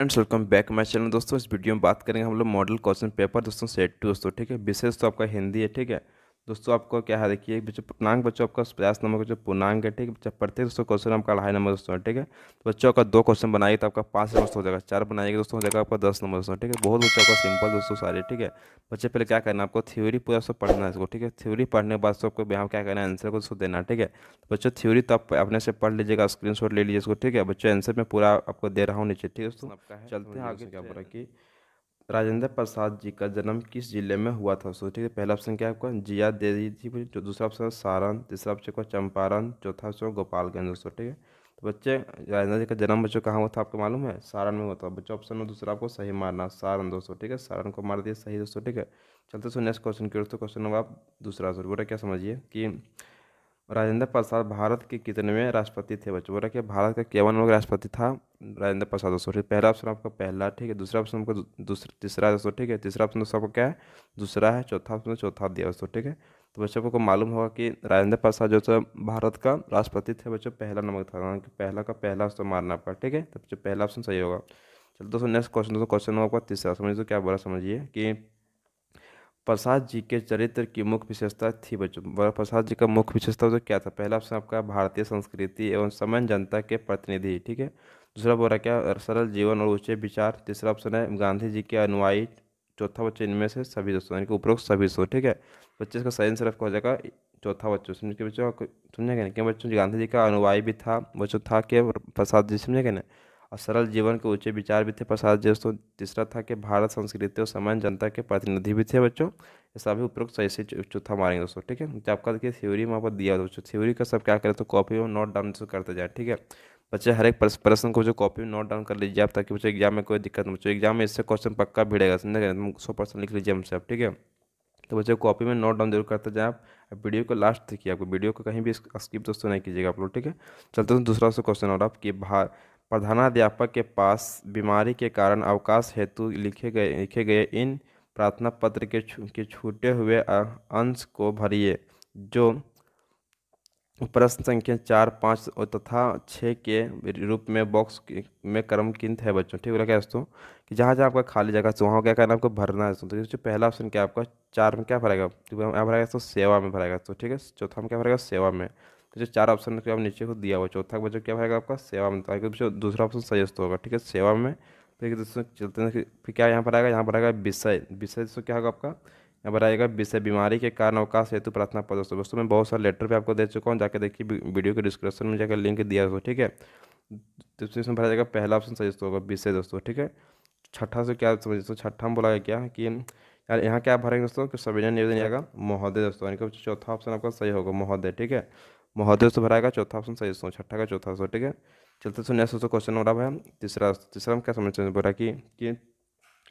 friends welcome back my channel दोस्तों इस video में बात करेंगे हम लोग मॉडल क्वेश्चन पेपर दोस्तों सेट टू दोस्तों ठीक है विशेष तो आपका हिंदी है ठीक है दोस्तों आपको क्या है देखिए बच्चों बच्चों आपका पचास नंबर का जो पूर्णांग है ठीक है प्रत्येक दोस्तों क्वेश्चन आपका अढ़ाई नंबर दोस्तों ठीक है तो बच्चों का दो क्वेश्चन बनाएगा तो आपका पाँच नंबर हो जाएगा चार बनाएगा दोस्तों हो जाएगा आपका दस नंबर दोस्तों ठीक है बहुत बच्चों का सिंपल दोस्तों सारे ठीक है बच्चे पहले क्या करना आपको थ्योरी पूरा सब पढ़ना है इसको ठीक है थ्योरी पढ़ने के बाद सबको यहाँ क्या करना है आंसर को देना ठीक है तो बच्चों थ्योरी तो आप अपने से पढ़ लीजिएगा स्क्रीन ले लीजिए इसको ठीक है बच्चों आंसर में पूरा आपको दे रहा हूँ नीचे ठीक है दोस्तों चलते हैं आगे क्या बोला कि राजेंद्र प्रसाद जी का जन्म किस जिले में हुआ था सो ठीक है पहला ऑप्शन क्या है आपका जिया देवी थी जो दूसरा ऑप्शन सारण तीसरा ऑप्शन का चंपारण चौथा ऑप्शन गोपालगंज दोस्तों ठीक है तो बच्चे राजेंद्र जी का जन्म बच्चों कहाँ हुआ था आपको मालूम है सारण में हुआ था बच्चों ऑप्शन में दूसरा आपको सही मारना सारण दोस्तों ठीक है सारण को मार दिया सही दोस्तों ठीक है चलते सो नेक्स्ट क्वेश्चन की दोस्तों क्वेश्चन नंबर आप दूसरा सर बोरा क्या समझिए कि राजेंद्र प्रसाद भारत के कितनेवें राष्ट्रपति थे बच्चों बोला कि भारत का केवल राष्ट्रपति था राजेंद्र प्रसाद दोस्तों ठीक पहला ऑप्शन आपका पहला ठीक है दूसरा ऑप्शन आपका दूसरा तीसरा दोस्तों ठीक है तीसरा ऑप्शन दोस्तों आपका क्या है दूसरा है चौथा ऑप्शन चौथा दिया दोस्तों ठीक है तो बच्चों को मालूम होगा कि राजेंद्र प्रसाद जो है भारत का राष्ट्रपति थे बच्चों पहला नंबर था पहला का पहला ऑप्शन मारना आपका ठीक है तो बच्चों पहला ऑप्शन सही होगा चलो दोस्तों नेक्स्ट क्वेश्चन दोस्तों क्वेश्चन होगा आपका तीसरा समझिए तो क्या बोला समझिए कि प्रसाद जी के चरित्र की मुख्य विशेषता थी बच्चों प्रसाद जी का मुख्य विशेषता तो क्या था पहला ऑप्शन आपका भारतीय संस्कृति एवं समान जनता के प्रतिनिधि ठीक है दूसरा बोल रहा क्या सरल जीवन और ऊंचे विचार तीसरा ऑप्शन है गांधी जी के अनुयायी चौथा बच्चे इनमें से सभी दोस्तों यानी कि उपरोक्त सभी सो ठीक है बच्चे इसका सही आंसर आपका हो जाएगा चौथा बच्चों के बच्चों समझेगा ना कि बच्चों गांधी जी का अनुयायी भी था बच्चों था कि प्रसाद जी समझेगा ना और सरल जीवन के ऊंचे विचार भी थे प्रसाद जी दोस्तों तीसरा था कि भारत संस्कृति और सामान्य जनता के प्रतिनिधि भी थे बच्चों ये सभी उपयुक्त सही से चौथा मारेंगे दोस्तों ठीक है जब तो आपका देखिए थ्योरी वहाँ पर दिया दोस्तों थ्योरी का सब क्या करें तो कॉपी में नोट डाउन करते जाए ठीक है बच्चे हर एक प्रश्न को जो कॉपी में नोट डाउन कर लीजिए आप ताकि बच्चे एग्जाम में कोई दिक्कत नहीं बच्चों एग्जाम में इससे क्वेश्चन पक्का भिड़ेगा समझे तो सौ परसेंट लिख लीजिए हमसे आप ठीक है तो बच्चे कॉपी में नोट डाउन जरूर करते जाए आप वीडियो को लास्ट देखिए आपको वीडियो को कहीं भी स्किप दोस्तों नहीं कीजिएगा आप लोग ठीक है चलते दोस्तों दूसरा से क्वेश्चन और आप कि भार प्रधानाध्यापक के पास बीमारी के कारण अवकाश हेतु लिखे गए लिखे गए इन प्रार्थना पत्र के छू के छूटे हुए अंश को भरिए जो प्रश्न संख्या चार पाँच तथा छः के रूप में बॉक्स में किंत है बच्चों ठीक है दोस्तों कि जहाँ जहाँ आपका खाली जगह से तो वहाँ क्या करना आपको भरना है दोस्तों तो पहला ऑप्शन क्या आपका चार में क्या भरेगा तो भरेगा दोस्तों सेवा में भरेगा तो ठीक है चौथा में क्या भरेगा सेवा में जो चार ऑप्शन के आप नीचे को दिया हुआ चौथा बच्चों क्या आएगा आपका सेवा में तो दूसरा ऑप्शन सजेस्ट होगा ठीक है सेवा में फिर तो दोस्तों चलते हैं फिर क्या यहाँ पर आएगा यहाँ पर आएगा विषय विषय दोस्तों क्या होगा आपका यहाँ पर आएगा विषय बीमारी के कारण अवकाश हेतु प्रार्थना पद दोस्तों दोस्तों मैं बहुत सारे लेटर भी आपको दे चुका हूँ जाकर देखिए वीडियो के डिस्क्रिप्शन में जाकर लिंक दिया दोस्तों ठीक है दूसरे तो इसमें भरा जाएगा पहला ऑप्शन सजेस्ट होगा विषय दोस्तों ठीक है छठा से क्या समझ दोस्तों छठा में बोला गया क्या कि यार यहाँ क्या भरेंगे दोस्तों कि संविधान निवेदन जाएगा महोदय दोस्तों यानी कि चौथा ऑप्शन आपका सही होगा महोदय ठीक है महोदय से भरा चौथा ऑप्शन सही सौ छठा का चौथा सौ ठीक है चलते सो नेक्स्ट क्वेश्चन हो रहा है तीसरा तीसरा हम क्या समझते हैं बोला कि, कि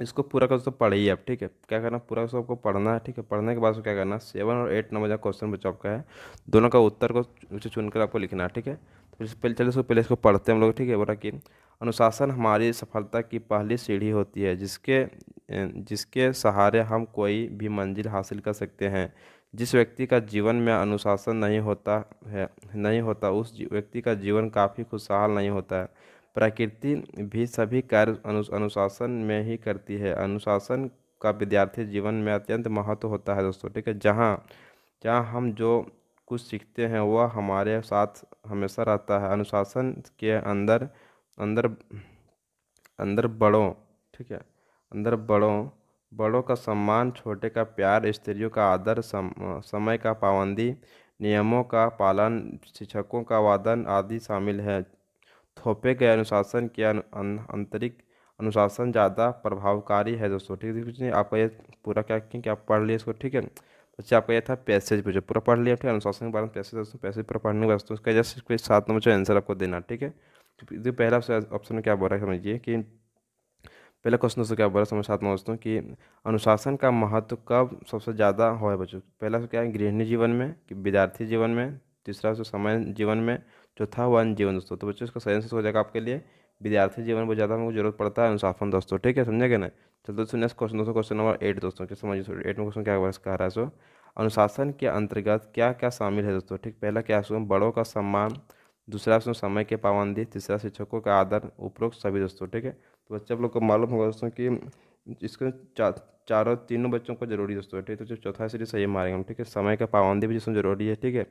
इसको पूरा तो पढ़े पढ़िए आप ठीक है क्या करना पूरा दोस्तों आपको पढ़ना है ठीक है पढ़ने के बाद क्या करना सेवन और एट नंबर जो क्वेश्चन बचा आपका है दोनों का उत्तर को उसे चुनकर आपको लिखना है ठीक है तो पहले चलिए उसको पहले इसको पढ़ते हैं हम लोग ठीक है बोला कि अनुशासन हमारी सफलता की पहली सीढ़ी होती है जिसके जिसके सहारे हम कोई भी मंजिल हासिल कर सकते हैं जिस व्यक्ति का जीवन में अनुशासन नहीं होता है नहीं होता उस व्यक्ति का जीवन काफ़ी खुशहाल नहीं होता है प्रकृति भी सभी कार्य अनु, अनुशासन में ही करती है अनुशासन का विद्यार्थी जीवन में अत्यंत महत्व होता है दोस्तों ठीक है जहाँ जहाँ हम जो कुछ सीखते हैं वह हमारे साथ हमेशा रहता है अनुशासन के अंदर अंदर अंदर बड़ों ठीक है अंदर बड़ों बड़ों का सम्मान छोटे का प्यार स्त्रियों का आदर सम, समय का पाबंदी नियमों का पालन शिक्षकों का वादन आदि शामिल है थोपे गए अनुशासन के आंतरिक अनुशासन ज़्यादा प्रभावकारी है दोस्तों ठीक है आपका ये पूरा क्या क्योंकि आप पढ़ लिए इसको ठीक है बच्चे अच्छा, आपका ये था पैसेज पूछे पूरा पढ़ लिया ठीक है अनुशासन के बारे में पैसेज दोस्तों पैसेज पूरा पढ़ने के बाद दोस्तों उसका सात नंबर जो आंसर आपको देना ठीक है तो पहला ऑप्शन में क्या बोल रहा है समझिए कि पहला क्वेश्चन दोस्तों क्या बोला समझ हूँ दोस्तों कि अनुशासन का महत्व कब सबसे ज़्यादा हो है बच्चों पहला तो क्या है गृहिणी जीवन में कि विद्यार्थी जीवन में तीसरा उसको तो समय जीवन में चौथा वन जीवन दोस्तों तो बच्चों इसका सही आंसर हो जाएगा आपके लिए विद्यार्थी जीवन में ज़्यादा हमको जरूरत पड़ता है अनुशासन दोस्तों ठीक है समझेगा ना चलो तो दोस्तों नेक्स्ट क्वेश्चन दोस्तों क्वेश्चन नंबर एट दोस्तों क्या समझिए एट में क्वेश्चन क्या कह रहा है सो अनुशासन के अंतर्गत क्या क्या शामिल है दोस्तों ठीक पहला क्या है बड़ों का सम्मान दूसरा उसमें समय के पाबंदी तीसरा शिक्षकों का आदर उपरोक्त सभी दोस्तों ठीक है तो बच्चे आप लोग को मालूम होगा दोस्तों कि इसके चा, चारों तीनों बच्चों को जरूरी दोस्तों ठीक है तो चौथा सीरीज सही मारेंगे ठीक है समय का पाबंदी भी जिसमें जरूरी है ठीक है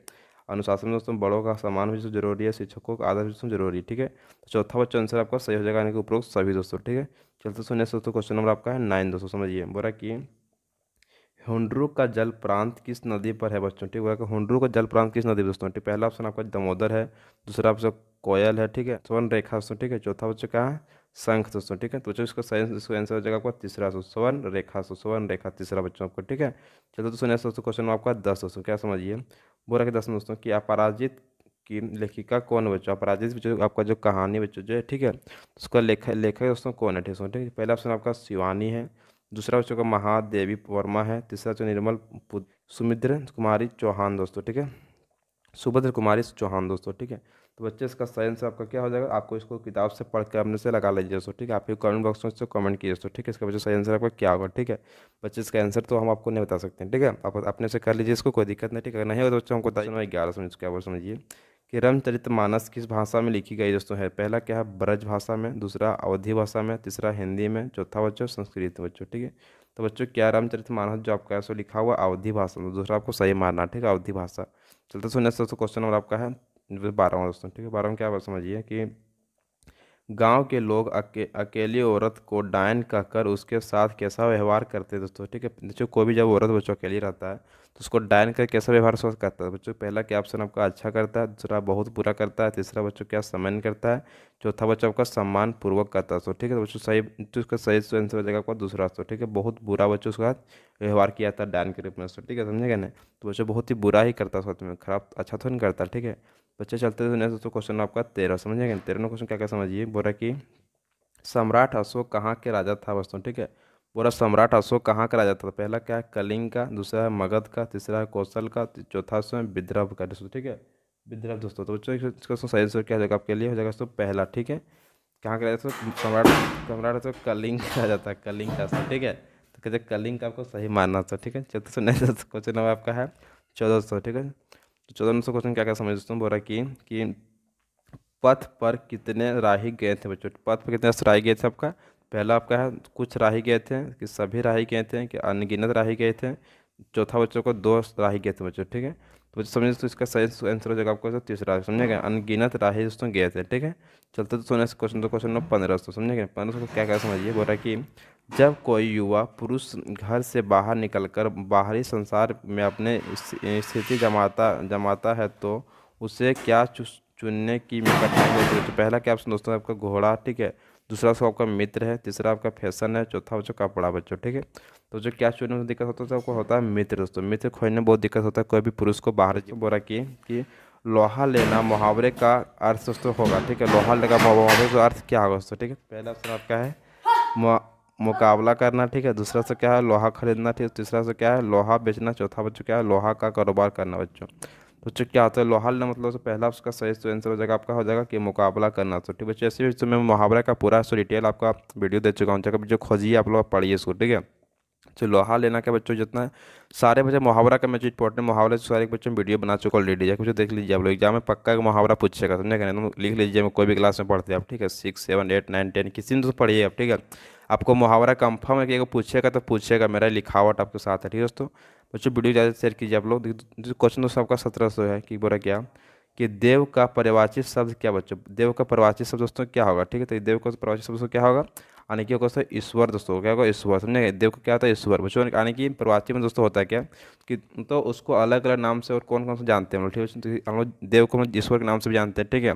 अनुशासन दोस्तों बड़ों का सम्मान भी जरूरी है शिक्षकों का आदर भी जरूरी है ठीक है तो चौथा बच्चा आंसर आपका सही हो जाएगा यानी कि उपरोक्त सभी दोस्तों ठीक है चलते सुनिए दोस्तों क्वेश्चन नंबर आपका है नाइन दोस्तों समझिए बोरा कि हुंड्रू का जल प्रांत किस नदी पर है बच्चों ठीक है हुंड्रू का जल प्रांत किस नदी पर दोस्तों ठीक पहला ऑप्शन आपका दमोदर है दूसरा ऑप्शन कोयल है ठीक है स्वर्ण रेखा दोस्तों ठीक है चौथा बच्चों का है शंख दोस्तों ठीक है तो चलो इसका साइंस इसका आंसर हो जाएगा आपका तीसरा सुसवन रेखा सुसवन रेखा तीसरा बच्चों आपको ठीक है चलो दोस्तों नेक्स्ट दोस्तों क्वेश्चन आपका दस दोस्तों क्या समझिए बोला कि दस दोस्तों कि अपराजित की लेखिका कौन है बच्चों अपराजित बच्चों आपका जो कहानी बच्चों जो है ठीक है उसका लेखक लेखक दोस्तों कौन है ठीक है ठीक है पहला ऑप्शन आपका शिवानी है दूसरा बच्चों का महादेवी वर्मा है तीसरा बच्चों निर्मल सुमित्र कुमारी चौहान दोस्तों ठीक है सुभद्र कुमारी चौहान दोस्तों ठीक है तो बच्चे इसका सही आंसर आपका क्या हो जाएगा आपको इसको किताब से पढ़ कर अपने से लगा लीजिए दोस्तों ठीक है आपके कमेंट बॉक्स में इससे कमेंट कीजिए दोस्तों ठीक है इसका बच्चे सही आंसर आपका क्या होगा ठीक है बच्चे इसका आंसर तो हम आपको नहीं बता सकते हैं ठीक है आप अपने से कर लीजिए इसको कोई दिक्कत नहीं ठीक है नहीं होगा तो बच्चों हमको बताइए ग्यारह समझ क्या बोल समझिए कि रामचरित मानस किस भाषा में लिखी गई दोस्तों है पहला क्या है ब्रज भाषा में दूसरा अवधि भाषा में तीसरा हिंदी में चौथा बच्चों संस्कृत बच्चों ठीक है तो बच्चों क्या रामचरित मानस जो आपका है लिखा हुआ अवधि भाषा में दूसरा आपको सही मारना ठीक है अवधि भाषा चलते सुनने दोस्तों क्वेश्चन नंबर आपका है बारहवा दोस्तों ठीक है बारहवा क्या बात समझिए कि गांव के लोग अके, अकेली औरत को डायन कहकर उसके साथ कैसा व्यवहार करते हैं दोस्तों ठीक है देखो कोई भी जब औरत बच्चों अकेली रहता है तो उसको डायन कर कैसा व्यवहार करता है बच्चों पहला क्या ऑप्शन आपका अच्छा करता है दूसरा बहुत बुरा करता है तीसरा बच्चों क्या सम्मान करता है चौथा बच्चा आपका सम्मान पूर्वक करता है तो ठीक है तो बच्चों सही तो उसका सही आंसर हो जाएगा आपका दूसरा दोस्तों ठीक है बहुत बुरा बच्चों उसका व्यवहार किया था डायन के रूप में ठीक है समझेगा ना तो बच्चों बहुत ही बुरा ही करता है में खराब अच्छा तो नहीं करता ठीक है बच्चे तो अच्छा चलते थे दोस्तों क्वेश्चन आपका तेरह समझेंगे तेरह क्वेश्चन क्या क्या समझिए बोला कि सम्राट अशोक कहाँ के राजा था दोस्तों ठीक है बोरा सम्राट अशोक कहाँ का राजा था पहला क्या है कलिंग का दूसरा है मगध का तीसरा है कौशल का चौथा है विद्रभ का दोस्तों ठीक है विद्रभ दोस्तों तो बच्चों इसका सही आंसर क्या हो जाएगा आपके लिए हो जाएगा दोस्तों पहला ठीक है कहाँ का राजा सम्राट सम्राट अशोक कलिंग का राजा था कलिंग का ठीक है तो कहते कलिंग का आपको सही मानना था ठीक है चौथा सौ क्वेश्चन नंबर आपका है चौदह सौ ठीक है तो चौदह नंबर क्वेश्चन क्या क्या समझ हो बोला कि कि पथ पर कितने राही गए थे बच्चों पथ पर कितने राही गए थे आपका पहला आपका है कुछ राही गए थे कि सभी राही गए थे कि अनगिनत राही गए थे चौथा बच्चों को दो राही गए थे बच्चों ठीक है तो बच्चों समझ दोस्तों इसका सही आंसर हो जाएगा आपको तीसरा समझे गए अनगिनत राही दोस्तों गए थे ठीक है चलते तो क्वेश्चन तो क्वेश्चन नंबर पंद्रह दोस्तों समझे गए पंद्रह सौ क्या क्या समझिए बोला कि जब कोई युवा पुरुष घर से बाहर निकलकर बाहरी संसार में अपने स्थिति जमाता जमाता है तो उसे क्या चुनने की कठिनाई होती है तो पहला क्या ऑप्शन दोस्तों आपका घोड़ा ठीक है दूसरा उसका आपका मित्र है तीसरा आपका फैशन है चौथा बच्चों कपड़ा बच्चों ठीक है तो जो क्या चुनने में दिक्कत होता है तो आपको होता है मित्र दोस्तों मित्र खोजने बहुत दिक्कत होता है कोई भी पुरुष को बाहर बोला कि, कि लोहा लेना मुहावरे का अर्थ दोस्तों होगा ठीक है लोहा लेगा मुहावरे का अर्थ क्या होगा दोस्तों ठीक है पहला ऑप्शन आपका है मुकाबला करना ठीक है दूसरा से क्या है लोहा खरीदना ठीक है तीसरा से क्या है लोहा बेचना चौथा बच्चों क्या है लोहा का कारोबार करना बच्चों बच्चों तो क्या होता है लोहा लेना मतलब पहला उसका सही तो आंसर हो जाएगा आपका हो जाएगा कि मुकाबला करना तो ठीक है बच्चे ऐसे मैं मुहावरा का पूरा सो डिटेल आपका वीडियो दे चुका हूँ जगह बच्चों खोजिए आप लोग पढ़िए इसको ठीक है जो तो लोहा लेना के बच्चों जितना है सारे बच्चे मुहावरा का मैं जो इंपॉर्टेंट मुहावरा सारे बच्चों वीडियो बना चुका ऑलरेडी जाकर देख लीजिए आप लोग एग्जाम में पक्का का मुहावरा पूछेगा समझा कहना तो लिख लीजिए मैं कोई भी क्लास में पढ़ते हैं आप ठीक है six seven eight nine ten किसी में तो पढ़िए आप ठीक है आपको मुहावरा कंफर्म है कि अगर पूछेगा तो पूछेगा मेरा लिखावट आपके साथ है ठीक है दोस्तों बच्चों वीडियो ज़्यादा शेयर कीजिए आप लोग क्वेश्चन दोस्तों आपका सत्रह सौ है कि बोला क्या कि देव का परिवाचित शब्द क्या बच्चों देव का परिवाचित शब्द दोस्तों क्या होगा ठीक है तो देव का परिवाचित शब्द क्या होगा यानी कि दोस्तों ईश्वर दोस्तों क्या होगा ईश्वर समझे देव का क्या होता है ईश्वर बच्चों यानी कि प्रवाची में दोस्तों होता है क्या कि तो उसको अलग अलग नाम से और कौन कौन से जानते हैं ठीक है तो हम लोग देव को ईश्वर के नाम से भी जानते हैं ठीक है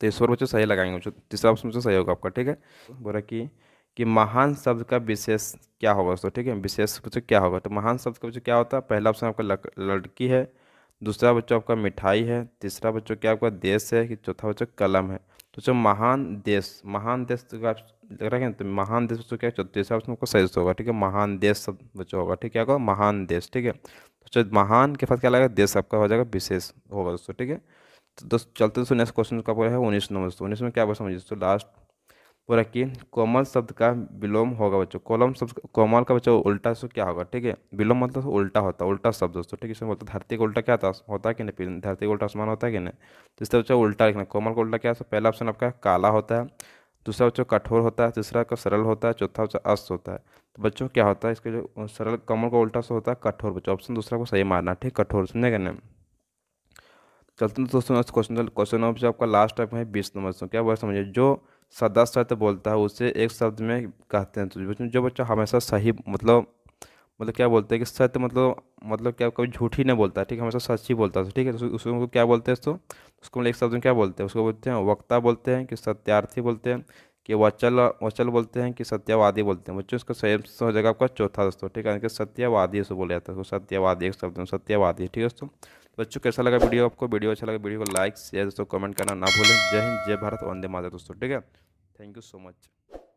तो ईश्वर बच्चों सही लगाएंगे बच्चों तीसरा ऑप्शन सही होगा आपका ठीक है बोला कि कि महान शब्द का विशेष क्या होगा दोस्तों ठीक है विशेष कुछ क्या होगा तो महान शब्द का बच्चों क्या होता है पहला ऑप्शन आपका लड़की है दूसरा बच्चों आपका मिठाई है तीसरा बच्चों क्या आपका देश है कि चौथा बच्चों कलम है तो जो महान देश महान देश तो आप लग रहा तो महान देश बच्चों क्या तीसरा ऑप्शन आपको सही होगा ठीक है महान देश सब बच्चों होगा ठीक है क्या होगा महान देश ठीक है तो महान के साथ क्या लगेगा देश आपका हो जाएगा विशेष होगा दोस्तों ठीक है तो दोस्तों चलते दोस्तों नेक्स्ट क्वेश्चन का है उन्नीस नंबर दोस्तों उन्नीस में क्या समझिए दोस्तों लास्ट पूरा कि कोमल शब्द का विलोम होगा बच्चों कोलम शब्द कोमल का बच्चों उल्टा सो क्या होगा ठीक है विलोम मतलब उल्टा होता है उल्टा शब्द दोस्तों ठीक है इसमें बोलते मतलब धरती का उल्टा क्या था होता है कि नहीं धरती का उल्टा आसमान होता है कि नहीं तो इसलिए बच्चों उल्टा लिखना कोमल का उल्टा क्या है पहला ऑप्शन आपका काला होता है दूसरा बच्चों कठोर होता है तीसरा का सरल होता है चौथा बच्चा अस्त होता है तो बच्चों क्या होता है इसके जो सरल कमल का उल्टा सो होता है कठोर बच्चों ऑप्शन दूसरा को सही मारना ठीक कठोर समझेगा नहीं चलते हैं दोस्तों क्वेश्चन क्वेश्चन नंबर आपका लास्ट टाइप है बीस नंबर क्या वर्ड समझिए जो सदा सत्य बोलता है उसे एक शब्द में कहते हैं तो जो बच्चा हमेशा सही मतलब मतलब क्या बोलते हैं कि सत्य मतलब मतलब क्या कभी झूठ ही नहीं बोलता ठीक है हमेशा सच ही बोलता है ठीक है तो उसको क्या बोलते हैं दोस्तों उसको एक शब्द में क्या बोलते हैं उसको बोलते हैं वक्ता बोलते हैं कि सत्यार्थी बोलते हैं कि वचल वचल बोलते हैं कि सत्यवादी बोलते हैं बच्चों उसका सही हो जाएगा आपका चौथा दोस्तों ठीक है सत्यवादी उसको बोला जाता है सत्यवादी एक शब्द में सत्यवादी ठीक है दोस्तों बच्चों कैसा लगा वीडियो आपको वीडियो अच्छा लगा वीडियो को लाइक शेयर दोस्तों कमेंट करना ना भूलें जय हिंद जय भारत वंदे माता दोस्तों ठीक है थैंक यू सो मच